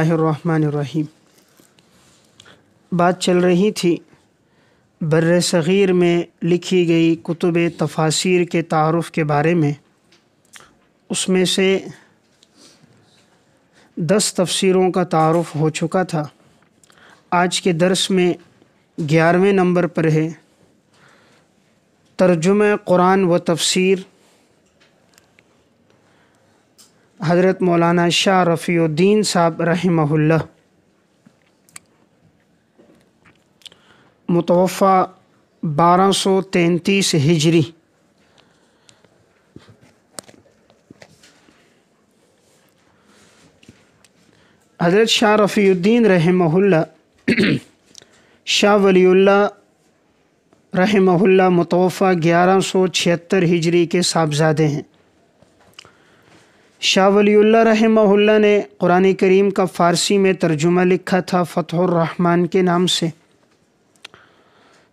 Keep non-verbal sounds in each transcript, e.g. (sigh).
रहीम बात चल रही थी बर सग़ीर में लिखी गई कुतुब तफासिर के तारफ़ के बारे में उसमें से दस तफसरों का तारफ़ हो चुका था आज के दरस में ग्यारहवें नंबर पर है तर्जुम कुरान व तफसीर हज़रत मौलाना शाह रफ़ीद्दीन साहब रहमहुल्ला मुतवफ़ा बारह सौ तैंतीस हिजरी हज़रत शाह रफ़ीद्दीन रहमहुल्ला शाह वली रहमहुल्ला मुतवफ़ा ग्यारह सौ छिहत्तर हिजरी के साहबजादे हैं शाह वलील्ला रहमहुल्ला ने कुरान करीम का फ़ारसी में तर्जुमा लिखा था फ़तहरहमान के नाम से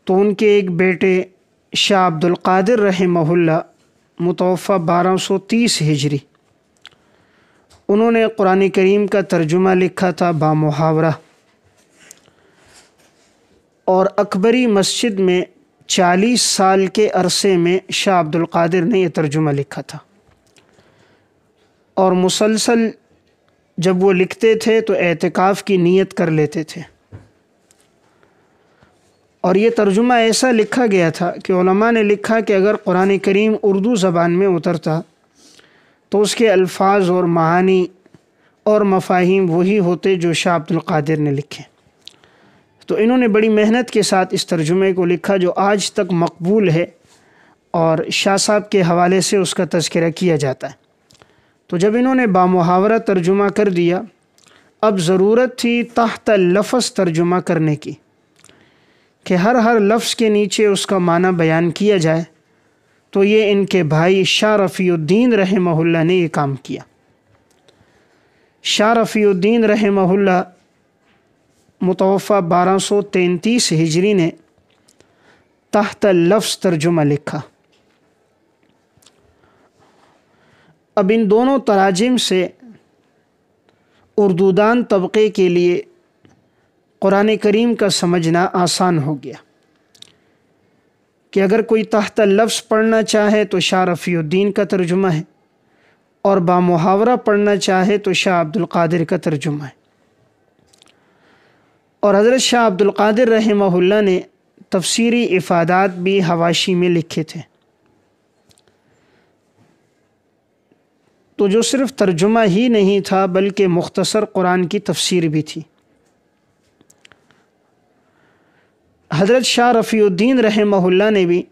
तो उनके एक बेटे शाह अब्दुल कादिर रहमहुल्ला मुतोफ़ा बारह सौ तीस हिजरी उन्होंने कुरान करीम का तर्जुमा लिखा था बामुहावरा और अकबरी मस्जिद में चालीस साल के अरसे में शाह अब्दुल कादिर ने यह तर्जुमा लिखा था और मुसलसल जब वो लिखते थे तो एहतिकाफ़ की नीयत कर लेते थे और ये तर्जुमा ऐसा लिखा गया था कि ने लिखा कि अगर कुरान करीम उर्दू ज़बान में उतरता तो उसके अल्फाज और महानी और मफाहिम वही होते जो शाह अब्दुल्कर ने लिखे तो इन्होंने बड़ी मेहनत के साथ इस तर्जुमे को लिखा जो आज तक मकबूल है और शाह साहब के हवाले से उसका तस्करा किया जाता है तो जब इन्होंने बामुहावरा तर्जुमा कर दिया अब ज़रूरत थी तहत लफ्ज़ तर्जुमा करने की कि हर हर लफ्ज़ के नीचे उसका माना बयान किया जाए तो ये इनके भाई शाह रफ़ीद्दीन रहमहुल्ला ने ये काम किया शाह रफ़ीद्दीन रहमहुल्ला मुतवफ़ा बारह सौ तैंतीस हिजरी ने तहत लफ्ज़ तर्जुमा लिखा अब इन दोनों तराजिम से उर्दूदान तबके के लिए क़ुरान करीम का समझना आसान हो गया कि अगर कोई तहत लफ्ज़ पढ़ना चाहे तो शाह रफ़ीद्दीन का तर्जुमा है और बामुहावरा पढ़ना चाहे तो शाह अब्दुल्कर का तर्जुमा है और हज़रत शाह अब्दुल्कर रहमहुल्ला ने तफसीरी इफ़ादात भी हवाशी में लिखे थे तो जो सिर्फ तर्जुमा ही नहीं था बल्कि मुख्तसर कुरान की तफसीर भी थी हजरत शाह रफ़ीद्दीन रहमहुल्ला ने भी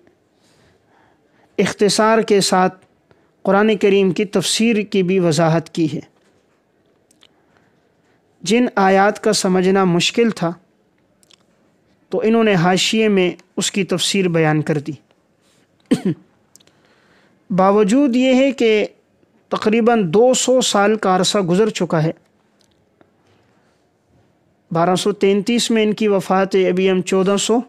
इख्तसार के साथ कुरान करीम की तफसीर की भी वजाहत की है जिन आयात का समझना मुश्किल था तो इन्होंने हाशिए में उसकी तफसीर बयान कर दी (coughs) बावजूद ये है कि तकरीबन 200 साल का अरसा गुज़र चुका है 1233 में इनकी वफ़ात है अभी हम चौदह सौ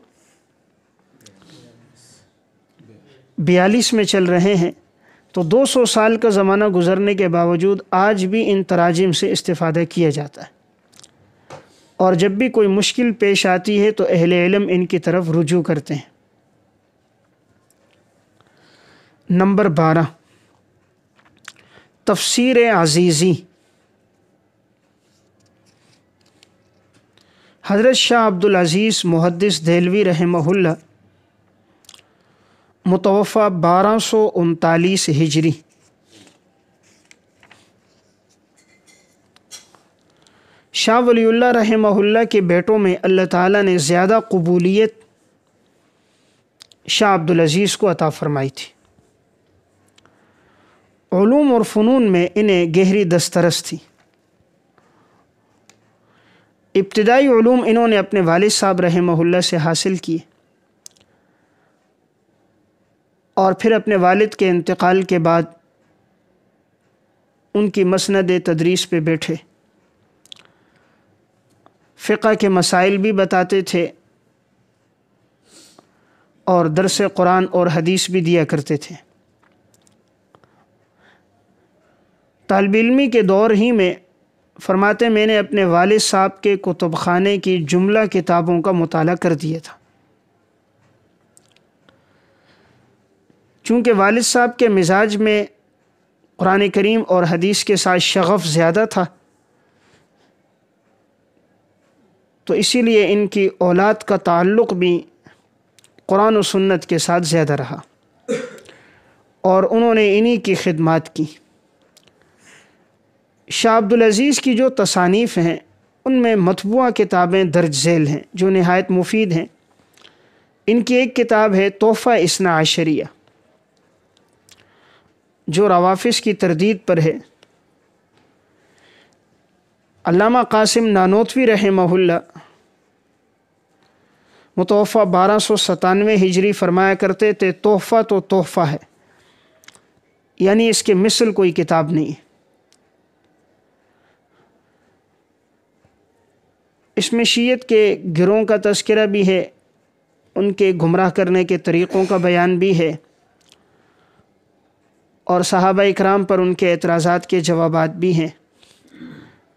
बयालीस में चल रहे हैं तो 200 साल का ज़माना गुजरने के बावजूद आज भी इन तराजिम से इस्ता किया जाता है और जब भी कोई मुश्किल पेश आती है तो अहले इलम इनकी तरफ रुजू करते हैं नंबर बारह तफसीर अजीज़ी हज़रत शाह अब्दुल अज़ीज़ मुहदस देलवी रहमहुल्ला मुतवफ़ा बारह सौ उनतालीस हिजरी शाह वली रहमहुल्ला के बेटों में अल्लाह ताला ने ज़्यादा कबूलियत शाह अब्दुल अज़ीज़ को अता फ़रमाई थी ूम और फ़नून में इन्हें गहरी दस्तरस थी इब्तदाई ूम इन्होंने अपने वाल साहब रहमल्ला से हासिल किए और फिर अपने वालिद के इंतकाल के बाद उनकी मसनद तदरीस पे बैठे फ़िका के मसाइल भी बताते थे और दरस कुरान और हदीस भी दिया करते थे इलमी के दौर ही में फरमाते मैंने अपने वाल साहब के कुतुब खाने की जुमला किताबों का मताल कर दिया था चूँकि वालद साहब के मिजाज में कुरान करीम और हदीस के साथ शगफ़ ज़्यादा था तो इसीलिए इनकी औलाद का ताल्लुक़ भी कुरान सुन्नत के साथ ज़्यादा रहा और उन्होंने इन्हीं की खिदमत की शाह अज़ीज़ की जो तसानीफ़ हैं उनमें मतबूा किताबें दर्ज झेल हैं जो नहायत मुफीद हैं इनकी एक किताब है तोहफ़ा इसना आशरिया जो रवाफिस की तरदीद पर है अल्लामा कासिम नानोतवी रहमहुल्ला मुतोफ़ा बारह सौ सतानवे हिजरी फरमाया करते थे तोहफ़ा तो तोहफ़ा है यानी इसके मिसल कोई किताब नहीं है इसमें शीयत के गिरों का तस्करा भी है उनके गुमराह करने के तरीक़ों का बयान भी है और सहाबा इकराम पर उनके एतराज़ात के जवाब भी हैं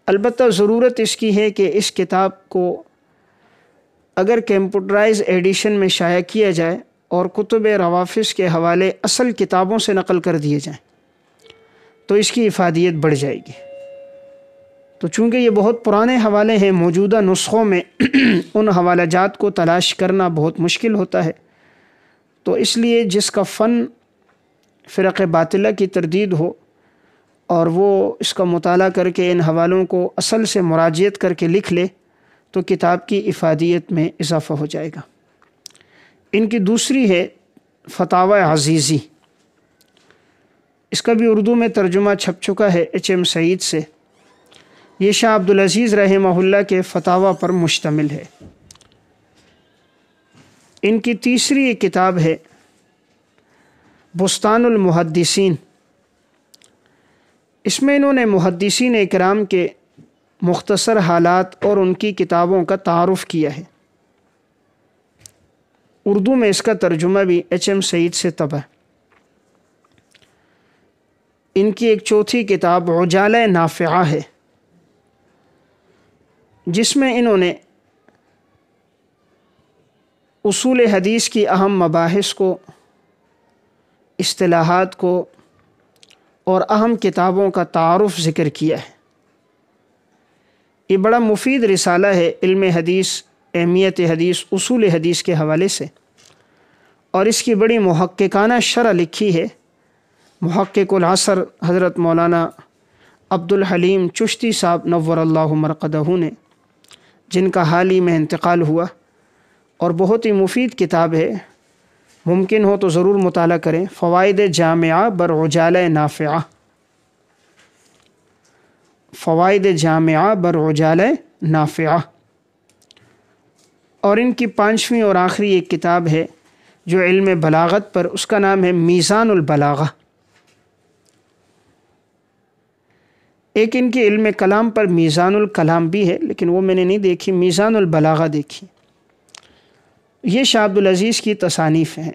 अलबत् ज़रूरत इसकी है कि इस किताब को अगर कंप्यूटराइज एडिशन में शाया किया जाए और कुतुब रवाफिस के हवाले असल किताबों से नकल कर दिए जाएँ तो इसकी इफादियत बढ़ जाएगी तो चूँकि ये बहुत पुराने हवाले हैं मौजूदा नुस्खों में (clears throat) उन हवाला जात को तलाश करना बहुत मुश्किल होता है तो इसलिए जिसका फ़न फ़िरक़ बातिला की तरदीद हो और वो इसका मताल करके इन हवालों को असल से मराजियत करके लिख ले तो किताब की इफादियत में इजाफ़ा हो जाएगा इनकी दूसरी है फतावा अजीज़ी इसका भी उर्दू में तर्जुमा छप चुका है एच एम सईद से ये शाह अब्दुलज़ीज़ रहमहुल्ला के फतावा पर मुश्तमिल है इनकी तीसरी एक किताब है बुस्तानमहदसिन इसमें इन्होंने मुहदसिन कराम के मुख्तसर हालात और उनकी किताबों का तारफ़ किया है उर्दू में इसका तर्जुमा भी एच एम सईद से तब है इनकी एक चौथी किताब उजाला नाफ़ा है जिसमें इन्होंने उसूल हदीस की अहम मबास को असलाहत को और अहम किताबों का तारफ़ ज़िक्र किया है ये बड़ा मुफीद रिसाला है इल्म हदीस अहमियत हदीस उसूल हदीस के हवाले से और इसकी बड़ी महक्काना शरह लिखी है महक्कुलसर हज़रत मौलाना अब्दुल हलीम चुश्ती साहब नवर मरकदहू ने जिनका हाल ही में इंतकाल हुआ और बहुत ही मुफीद किताब है मुमकिन हो तो ज़रूर मुताल करें फ़वाद जामिया बर उजाल नाफ़ा फ़वाद जामिया बर उजाल नाफ़ा और इनकी पाँचवीं और आखिरी एक किताब है जो इल्म बलागत पर उसका नाम है मीज़ानबलागा एक इनके इल्म कलाम पर मीज़ानुल कलाम भी है लेकिन वो मैंने नहीं देखी मीज़ानुल बलागा देखी ये शाह अज़ीज़ की तसानीफ़ हैं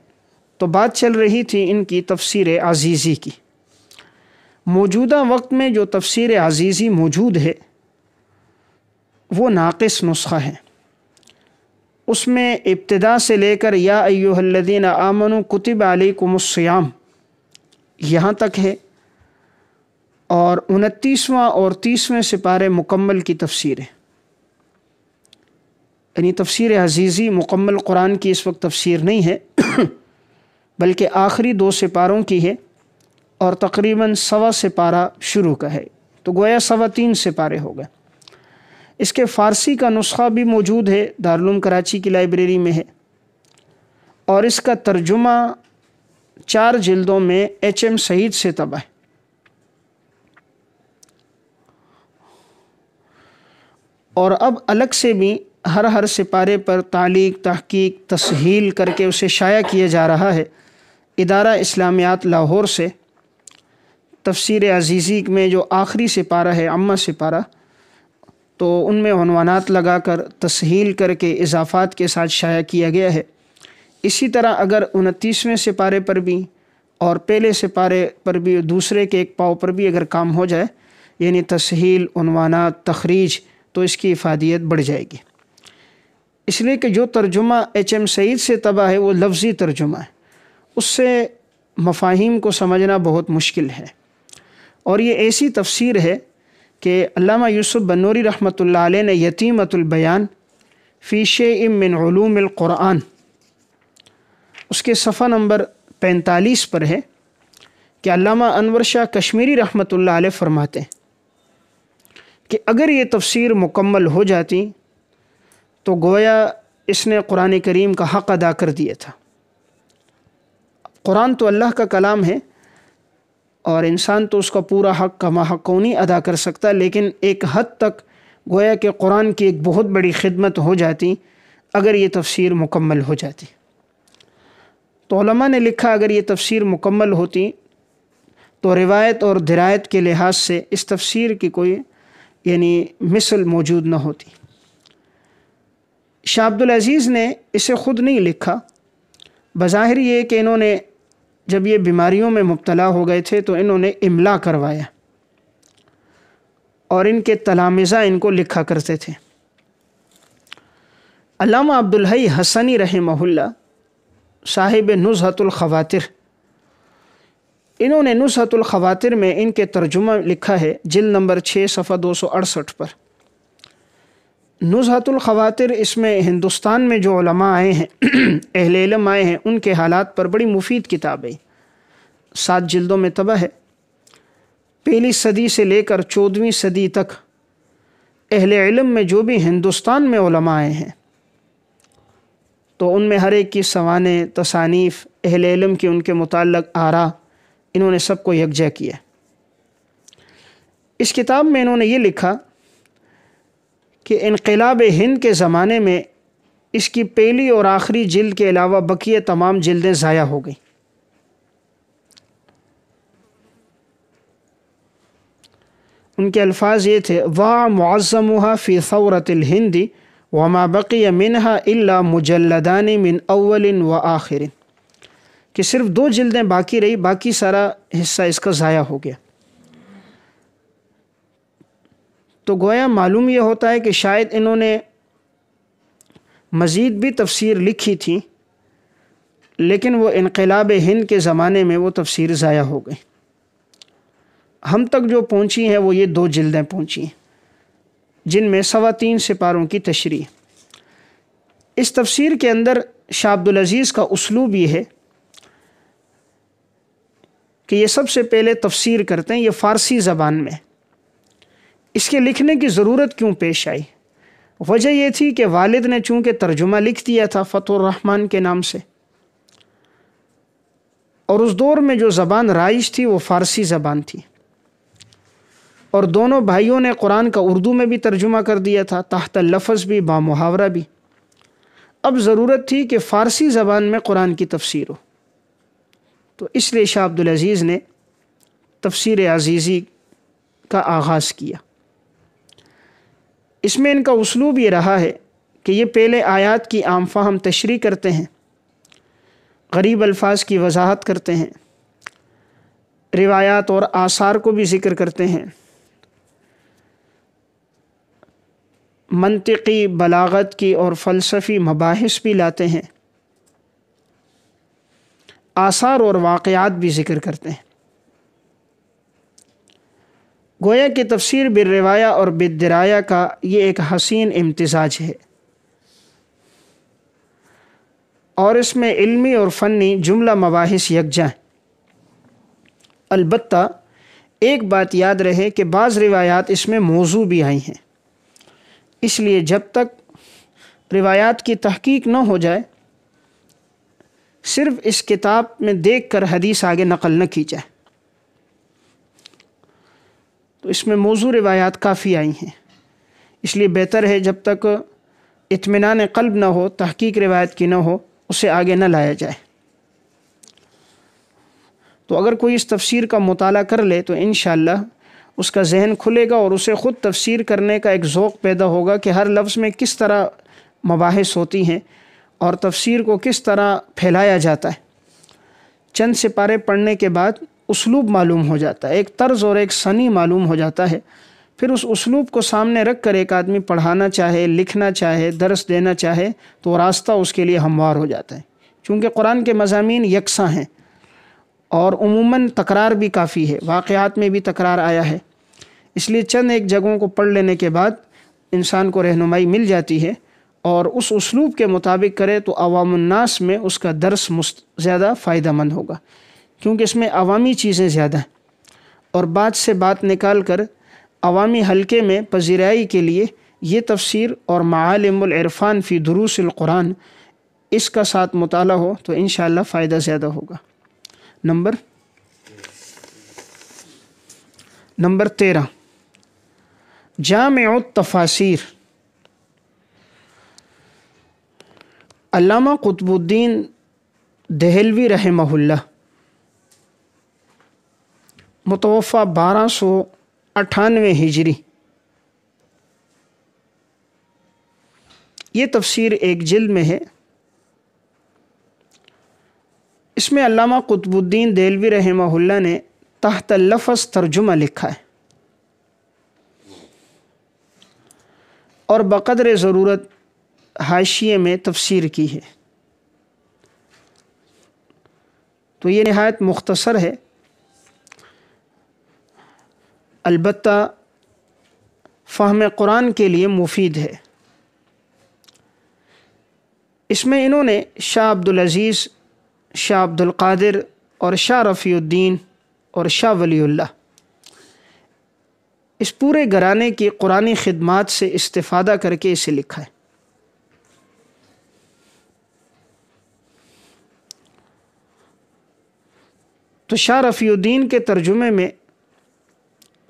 तो बात चल रही थी इनकी तफसीर अजीज़ी की मौजूदा वक्त में जो तफसीर अजीज़ी मौजूद है वो नाक़स नुस्खा है उसमें इब्तदा से लेकर या अयोहल्लिन आमन कुतिब अलकुमस्याम यहाँ तक है और उनतीसवां और तीसवें सिपारे मुकम्मल की तफसीर है यानी तफसीर अजीज़ी मुकम्मल कुरान की इस वक्त तफसीर नहीं है बल्कि आखिरी दो सिपारों की है और तकरीबन सवा सिपारा शुरू का है तो गोया सवा तीन सिपारे हो गए इसके फ़ारसी का नुस्खा भी मौजूद है दारुल कराची की लाइब्रेरी में है और इसका तर्जुमा चार जल्दों में एच एम सईद से तबाह और अब अलग से भी हर हर सिपारे पर तालीक तहकीक तसहील करके उसे शाया किया जा रहा है इदारा इस्लामियात लाहौर से तफसर अजीज़ी में जो आखिरी सिपारा है अम्मा सिपारा तो उनमें उनवानात लगा कर तसहील करके इजाफ़ात के साथ शाया किया गया है इसी तरह अगर उनतीसवें सिपारे पर भी और पहले सिपारे पर भी दूसरे के एक पाव पर भी अगर काम हो जाए यानी तसहील उनवाना तखरीज तो इसकी इफादियत बढ़ जाएगी इसलिए कि जो तर्जुमा एच एम सईद से तबाह है वो लफ्ज़ी तर्जुमा है उससे मफाहिम को समझना बहुत मुश्किल है और ये ऐसी तफसीर है कि अल्लामा यूसुफ़ बनूरी रहमत ने यतीमतुलबयान फ़ीश इमिनूमक़ुरान उसके सफ़ा नंबर पैंतालीस पर है कि अल्लामा अनवर शाह कश्मीरी रहमत फ़रमाते हैं कि अगर ये तफसीर मुकम्मल हो जाती तो गोया इसने कुरान करीम का हक़ अदा कर दिया था कुरान तो अल्लाह का कलाम है और इंसान तो उसका पूरा हक का महक नहीं अदा कर सकता लेकिन एक हद तक गोया कि कुरान की एक बहुत बड़ी खिदमत हो जाती अगर ये तफसीर मुकम्मल हो जाती तो ने लिखा अगर ये तफसीर मुकम्मल होती तो रिवायत और दरायत के लिहाज से इस तफसीर की कोई यानी मिसल मौजूद न होती शाह अब्दुल अज़ीज़ ने इसे ख़ुद नहीं लिखा बज़ाहिर ये कि इन्होंने जब ये बीमारियों में मुबतला हो गए थे तो इन्होंने इमला करवाया और इनके तलामज़ा इनको लिखा करते थे अब्दुल हई हसनी रहमहुल्ला साहिब नुज़हतुल खवातिर इन्होंने नुसतुल में इनके तर्जुमा लिखा है जिल नंबर छः सफ़ा दो सौ अड़सठ पर नुजहतुल इसमें हिंदुस्तान में जो आए हैं (clears throat) अहल इलम आए हैं उनके हालात पर बड़ी मुफीद किताब है सात जल्दों में तबाह है पहली सदी से लेकर चौदहवीं सदी तक अहल इलम में जो भी हिंदुस्तान में उलमा आए हैं तो उनमें हर एक की सवान तसानीफ़ अहल इलम की उनके मुतल आरा इन्होंने सबको यकजह किया इस किताब में इन्होंने ये लिखा कि इनकलाब हिंद के ज़माने में इसकी पहली और आखिरी जिल्द के अलावा बकिया तमाम जिल्दें ज़ाया हो गई उनके अल्फाज ये थे वाह मज़म फ़ी फ़ौरतिल हिंदी वमा बक़ी मिनहा इल्ला मुजल्लदान मिन अव्वलिन व आखिरिन कि सिर्फ दो जिल्दें बाकी रही बाकी सारा हिस्सा इसका ज़ाया हो गया तो गोया मालूम यह होता है कि शायद इन्होंने मज़ीद भी तफसीर लिखी थी लेकिन वो इनकलाब हिंद के ज़माने में वो तफसीर ज़ाया हो गई हम तक जो पहुँची हैं वो ये दो जल्दें पहुँची हैं जिनमें सवा तीन सिपारों की तशरी इस तफसीर के अंदर शाह अब्दुल अज़ीज़ का उसलूब ये है कि ये सबसे पहले तफसीर करते हैं ये फ़ारसी ज़बान में इसके लिखने की ज़रूरत क्यों पेश आई वजह यह थी कि वालिद ने चूँकि तर्जुमा लिख दिया था फ़तहमान के नाम से और उस दौर में जो ज़बान राइज थी वो फ़ारसी ज़बान थी और दोनों भाइयों ने कुरान का उर्दू में भी तर्जुमा कर दिया था तहत लफज भी मुहावरा भी अब ज़रूरत थी कि फ़ारसी ज़बान में कुरान की तफसीर हो तो इसलिए शाह अब्दुल अज़ीज़ ने तफसीर अजीज़ी का आगाज़ किया इसमें इनका उसलूब ये रहा है कि ये पहले आयात की आम फाहम तशरी करते हैं गरीब अल्फाज की वजाहत करते हैं रिवायात और आसार को भी ज़िक्र करते हैं मनतिकी बलागत की और फ़लसफ़ी मबाहस भी लाते हैं आसार और वाक़ात भी ज़िक्र करते हैं गोया की तफसीर बिरवाया और बिदराया का ये एक हसीन इम्तजाज है और इसमें इल्मी और फ़नी जुमला मबास यकजा अलबत् एक बात याद रहे कि बाज़ रिवायात इसमें मौजू भी आई हैं इसलिए जब तक रिवायात की तहकीक न हो जाए सिर्फ इस किताब में देख कर हदीस आगे नकल न की जाए तो इसमें मौजू रवायात काफ़ी आई हैं इसलिए बेहतर है जब तक इतमान कल्ब ना हो तहकीक रवायत की ना हो उसे आगे ना लाया जाए तो अगर कोई इस तफसीर का मताल कर ले तो इन उसका जहन खुलेगा और उसे ख़ुद तफसीर करने का एक ओक़ पैदा होगा कि हर लफ्ज़ में किस तरह मबास होती हैं और तफसीर को किस तरह फैलाया जाता है चंद सिपारे पढ़ने के बाद उसलूब मालूम हो जाता है एक तर्ज और एक सनी मालूम हो जाता है फिर उस उसलूब को सामने रख कर एक आदमी पढ़ाना चाहे लिखना चाहे दरस देना चाहे तो रास्ता उसके लिए हमवार हो जाता है चूँकि कुरान के मजामी यकसा हैं और उमूमन तकरार भी काफ़ी है वाक़ात में भी तकरार आया है इसलिए चंद एक जगहों को पढ़ लेने के बाद इंसान को रहनुमाई मिल जाती है और उस उसलूब के मुताबिक करे तो अवामनास में उसका दर्स ज़्यादा फ़ायदा मंद होगा क्योंकि इसमें अवामी चीज़ें ज़्यादा हैं और बात से बात निकाल कर अवामी हल्के में पजीराई के लिए ये तफसीर और मालमरफ़ान फ़ी क़ुरान इसका साथ मुताल हो तो इन फ़ायदा ज़्यादा होगा नंबर नंबर तेरह जाम तफासिर अल्लामा कुतुबुद्दीन दहलवी रहमहुल्ला मुतवफ़ा बारह सौ अठानवे हिजरी ये तफसीर एक जिल्द में है इसमें अल्लामा कुतुबुद्दीन देहलवी रहमहुल्ला ने तहत लफ्ज़ तर्जुमा लिखा है और बकदर ज़रूरत हाशिए में तफसीर की है तो ये नहायत मुख्तसर है अलबत् फाहम कुरान के लिए मुफीद है इसमें इन्होंने शाह अब्दुलज़ीज़ शाह अब्दुल्कर और शाह रफ़ीउद्दीन और शाह वलील्ला इस पूरे घराने की कुरानी खदमात से इस्तादा करके इसे लिखा है तो शाह रफ़ीुद्दीन के तर्जुमे में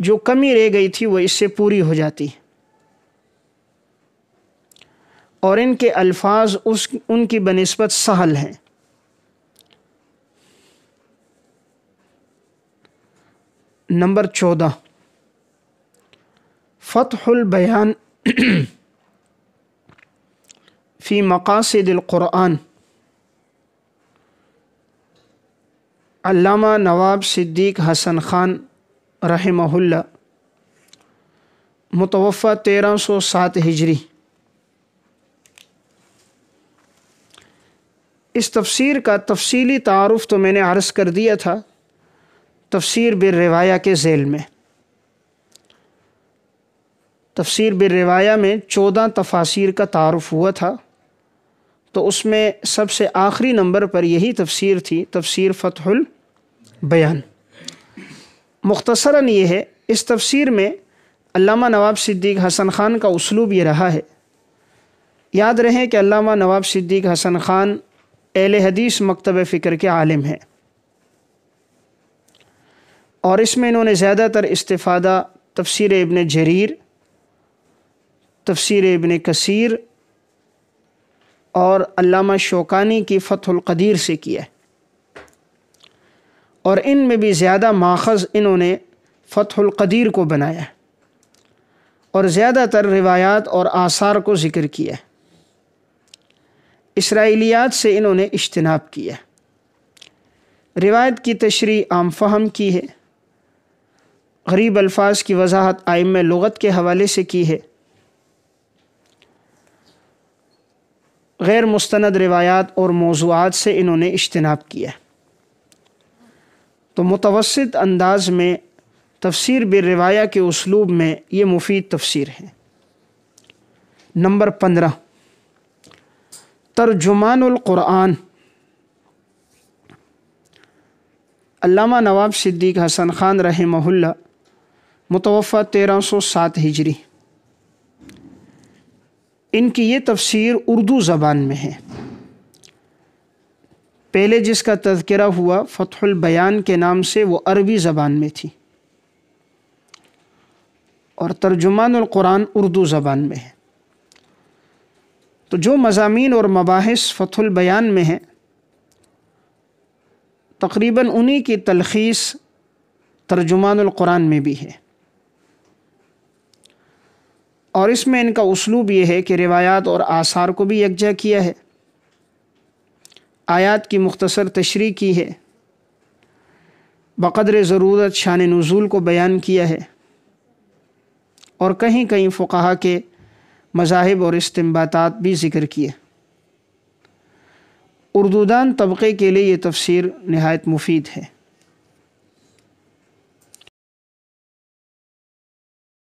जो कमी रह गई थी वह इससे पूरी हो जाती है और इनके अल्फाज उस उनकी बनस्बत सहल हैं नंबर चौदह फ़तहुल बयान (clears throat) फ़ी मकासद क़ुरान अल्लामा नवाब सिद्दीक हसन ख़ान रहमहुल्ला मुतवफ़ा तेरह सौ सात हिजरी इस तफसीर का तफसीली तारफ़ तो मैंने अर्ज़ कर दिया था तफसीर बिर रिवाया के झेल में तफसीर बिर रिवाया में चौदह तफासिर का तारफ़ हुआ था तो उसमें सबसे आखिरी नंबर पर यही तफसीर थी तफसीर फ़तहुल बयान मुख्तसरा ये है इस तफसीर में अल्लामा नवाब सिद्दीक हसन ख़ान का उसलूब ये रहा है याद रहे कि अल्लामा नवाब सिद्दीक हसन ख़ान एल हदीस मकतब फ़िक्र के आलिम हैं और इसमें इन्होंने ज़्यादातर इस्तफादा तफसीर इबन जरीर तफसीर इबन कसीर और अल्लामा शोकानी की फ़तुल्क़दीर से किया और इन में भी ज़्यादा माखज़ इन्होंने फ़तुल्क़दीर को बनाया और ज़्यादातर रिवायात और आसार को ज़िक्र किया इसराइलियात से इन्होंने इज्तनाब किया रिवायत की तशरी आम फहम की है गरीब अल्फाज की वजाहत आयम लगत के हवाले से की है गैर मुस्ंद रवायात और मौजूद से इन्होंने इज्तनाब किया तो मुतवसत अंदाज में तफसर बरवाया के उसलूब में ये मुफीद तफसर है नंबर पंद्रह तर्जुमानकुरान अलामा नवाब सिद्दीक हसन ख़ान रहमहुल्ला मतवफ़ा तेरह सौ सात हिजरी इनकी ये तफसीर उर्दू ज़बान में है पहले जिसका तذकरा हुआ फ़तहुल बयान के नाम से वो अरबी ज़बान में थी और तर्जुमान क़ुरान उर्दू ज़बान में है तो जो मजामी और मबास फ़तहुल बयान में हैं तकरीबन उन्हीं की तलखीस तर्जुमान क़ुरान में भी है और इसमें इनका उसलूब यह है कि रिवायात और आसार को भी यकजा किया है आयात की मुख्तसर तशरी की है बक़दर ज़रूरत शान नज़ूल को बयान किया है और कहीं कहीं फ़ुकाहा के मजाहब और इस्तेबातात भी ज़िक्र किए उर्दूदान तबक़े के लिए ये तफसीर नहायत मुफीद है